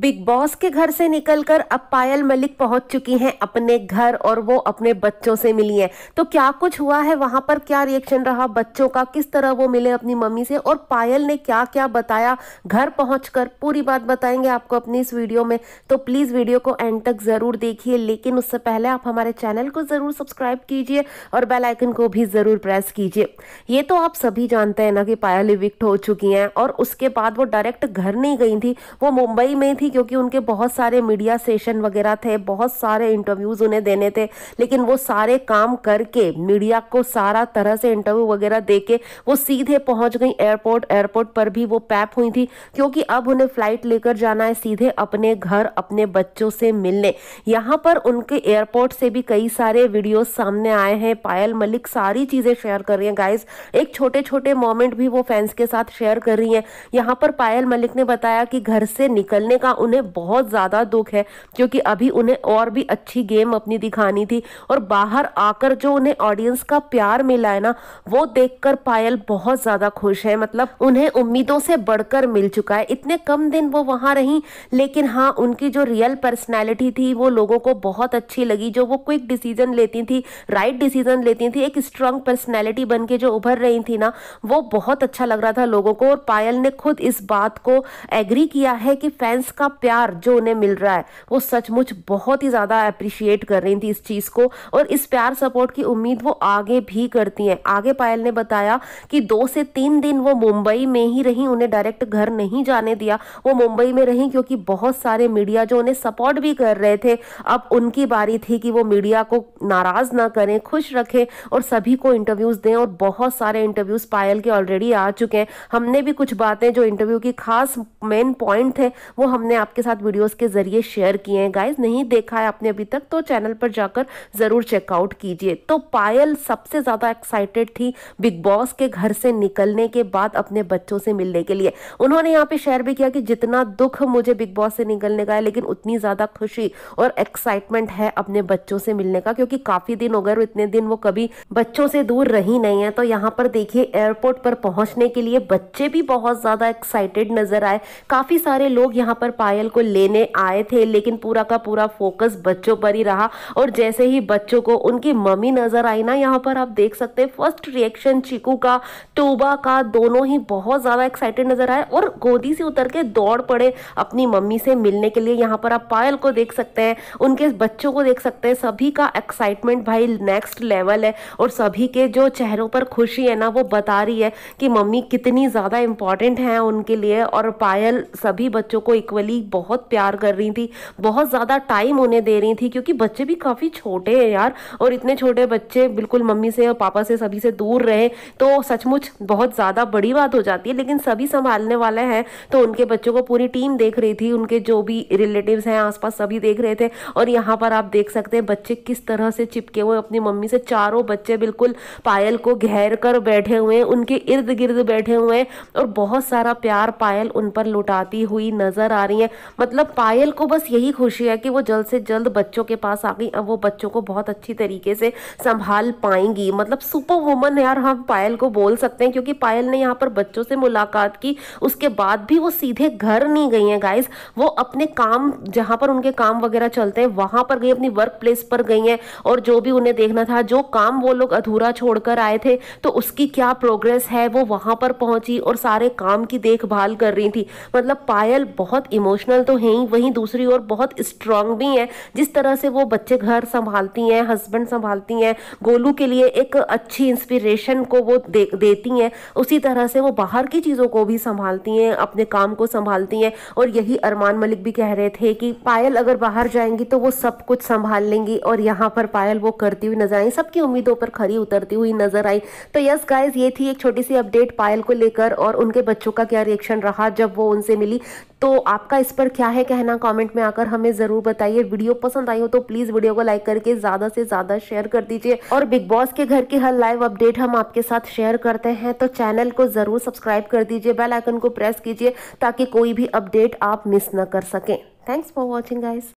big boss के घर से निकलकर अब पायल मलिक पहुंच चुकी हैं अपने घर और वो अपने बच्चों से मिली हैं तो क्या कुछ हुआ है वहां पर क्या रिएक्शन रहा बच्चों का किस तरह वो मिले अपनी मम्मी से और पायल ने क्या क्या बताया घर पहुंचकर पूरी बात बताएंगे आपको अपनी इस वीडियो में तो प्लीज़ वीडियो को एंड तक ज़रूर देखिए लेकिन उससे पहले आप हमारे चैनल को ज़रूर सब्सक्राइब कीजिए और बेलाइकन को भी ज़रूर प्रेस कीजिए ये तो आप सभी जानते हैं ना कि पायल इविक्ट हो चुकी हैं और उसके बाद वो डायरेक्ट घर नहीं गई थी वो मुंबई में थी थी क्योंकि उनके बहुत सारे मीडिया सेशन वगैरह थे बहुत सारे इंटरव्यूज़ उन्हें देने थे लेकिन वो सारे काम करके मीडिया को सारा तरह से इंटरव्यू वगैरह दे के वो सीधे पहुंच गई एयरपोर्ट एयरपोर्ट पर भी वो पैप हुई थी क्योंकि अब उन्हें फ्लाइट लेकर जाना है सीधे अपने घर अपने बच्चों से मिलने यहाँ पर उनके एयरपोर्ट से भी कई सारे वीडियो सामने आए हैं पायल मलिक सारी चीज़ें शेयर कर रही हैं गाइस एक छोटे छोटे मोमेंट भी वो फैंस के साथ शेयर कर रही हैं यहाँ पर पायल मलिक ने बताया कि घर से निकलने का उन्हें बहुत ज़्यादा दुख है क्योंकि अभी उन्हें और भी अच्छी गेम अपनी दिखानी थी और बाहर आकर जो उन्हें ऑडियंस का प्यार मिला है ना वो देखकर पायल बहुत ज़्यादा खुश है मतलब उन्हें उम्मीदों से बढ़कर मिल चुका है इतने कम दिन वो वहाँ रहीं लेकिन हाँ उनकी जो रियल पर्सनैलिटी थी वो लोगों को बहुत अच्छी लगी जो वो क्विक डिसीजन लेती थी राइट डिसीजन लेती थी एक स्ट्रांग पर्सनैलिटी बन के जो उभर रही थी ना वो बहुत अच्छा लग रहा था लोगों को और पायल ने खुद इस बात को एग्री किया है कि फैंस का प्यार जो उन्हें मिल रहा है वो सचमुच बहुत ही ज़्यादा अप्रिशिएट कर रही थी इस चीज़ को और इस प्यार सपोर्ट की उम्मीद वो आगे भी करती हैं आगे पायल ने बताया कि दो से तीन दिन वो मुंबई में ही रही उन्हें डायरेक्ट घर नहीं जाने दिया वो मुंबई में रही क्योंकि बहुत सारे मीडिया जो उन्हें सपोर्ट भी कर रहे थे अब उनकी बारी थी कि वो मीडिया को नाराज़ ना करें खुश रखें और सभी को इंटरव्यूज़ दें और बहुत सारे इंटरव्यूज़ पायल के ऑलरेडी आ चुके हैं हमने भी कुछ बातें जो इंटरव्यू की खास मेन पॉइंट थे वो हमने हमने आपके साथ वीडियोस के ज़रिए शेयर किए हैं गाइज नहीं देखा है आपने अभी तक तो चैनल पर जाकर ज़रूर चेकआउट कीजिए तो पायल सबसे ज़्यादा एक्साइटेड थी बिग बॉस के घर से निकलने के बाद अपने बच्चों से मिलने के लिए उन्होंने यहाँ पे शेयर भी किया कि जितना दुख मुझे बिग बॉस से निकलने का है लेकिन उतनी ज़्यादा खुशी और एक्साइटमेंट है अपने बच्चों से मिलने का क्योंकि काफ़ी दिन हो गए इतने दिन वो कभी बच्चों से दूर रही नहीं है तो यहाँ पर देखिए एयरपोर्ट पर पहुंचने के लिए बच्चे भी बहुत ज़्यादा एक्साइटेड नजर आए काफ़ी सारे लोग यहाँ पर पायल को लेने आए थे लेकिन पूरा का पूरा फोकस बच्चों पर ही रहा और जैसे ही बच्चों को उनकी मम्मी नजर आई ना यहाँ पर आप देख सकते हैं फर्स्ट रिएक्शन चीकू का टोबा का दोनों ही बहुत ज़्यादा एक्साइटेड नजर आए और गोदी से उतर के दौड़ पड़े अपनी मम्मी से मिलने के लिए यहाँ पर आप पायल को देख सकते हैं उनके बच्चों को देख सकते हैं सभी का एक्साइटमेंट भाई नेक्स्ट लेवल है और सभी के जो चेहरों पर खुशी है ना वो बता रही है कि मम्मी कितनी ज़्यादा इंपॉर्टेंट है उनके लिए और पायल सभी बच्चों को इक्वली कलीग बहुत प्यार कर रही थी बहुत ज़्यादा टाइम उन्हें दे रही थी क्योंकि बच्चे भी काफ़ी छोटे हैं यार और इतने छोटे बच्चे बिल्कुल मम्मी से और पापा से सभी से दूर रहे तो सचमुच बहुत ज़्यादा बड़ी बात हो जाती है लेकिन सभी संभालने वाले हैं तो उनके बच्चों को पूरी टीम देख रही थी उनके जो भी रिलेटिव हैं आसपास सभी देख रहे थे और यहाँ पर आप देख सकते हैं बच्चे किस तरह से चिपके हुए अपनी मम्मी से चारों बच्चे बिल्कुल पायल को घेर कर बैठे हुए उनके इर्द गिर्द बैठे हुए और बहुत सारा प्यार पायल उन पर लुटाती हुई नजर आ रही रही है मतलब पायल को बस यही खुशी है कि वो जल्द से जल्द बच्चों के पास आ गई अब वो बच्चों को बहुत अच्छी तरीके से संभाल पाएंगी मतलब सुपर वुमन यार हम पायल को बोल सकते हैं क्योंकि पायल ने यहाँ पर बच्चों से मुलाकात की उसके बाद भी वो सीधे घर नहीं गई हैं गाइज वो अपने काम जहाँ पर उनके काम वगैरह चलते हैं वहाँ पर गई अपनी वर्क प्लेस पर गई हैं और जो भी उन्हें देखना था जो काम वो लोग अधूरा छोड़कर आए थे तो उसकी क्या प्रोग्रेस है वो वहाँ पर पहुँची और सारे काम की देखभाल कर रही थी मतलब पायल बहुत इमो इमोशनल तो हैं ही वहीं दूसरी ओर बहुत स्ट्रांग भी हैं जिस तरह से वो बच्चे घर संभालती हैं हस्बैंड संभालती हैं गोलू के लिए एक अच्छी इंस्पिरेशन को वो दे, देती हैं उसी तरह से वो बाहर की चीज़ों को भी संभालती हैं अपने काम को संभालती हैं और यही अरमान मलिक भी कह रहे थे कि पायल अगर बाहर जाएंगी तो वो सब कुछ संभाल लेंगी और यहाँ पर पायल वो करती हुई नजर आई सबकी उम्मीदों पर खरी उतरती हुई नजर आई तो यस गाइज ये थी एक छोटी सी अपडेट पायल को लेकर और उनके बच्चों का क्या रिएक्शन रहा जब वो उनसे मिली तो आपका आपका इस पर क्या है कहना कमेंट में आकर हमें जरूर बताइए वीडियो पसंद आई हो तो प्लीज वीडियो को लाइक करके ज्यादा से ज्यादा शेयर कर दीजिए और बिग बॉस के घर की हर लाइव अपडेट हम आपके साथ शेयर करते हैं तो चैनल को जरूर सब्सक्राइब कर दीजिए बेल आइकन को प्रेस कीजिए ताकि कोई भी अपडेट आप मिस न कर सकें थैंक्स फॉर वॉचिंग गाइस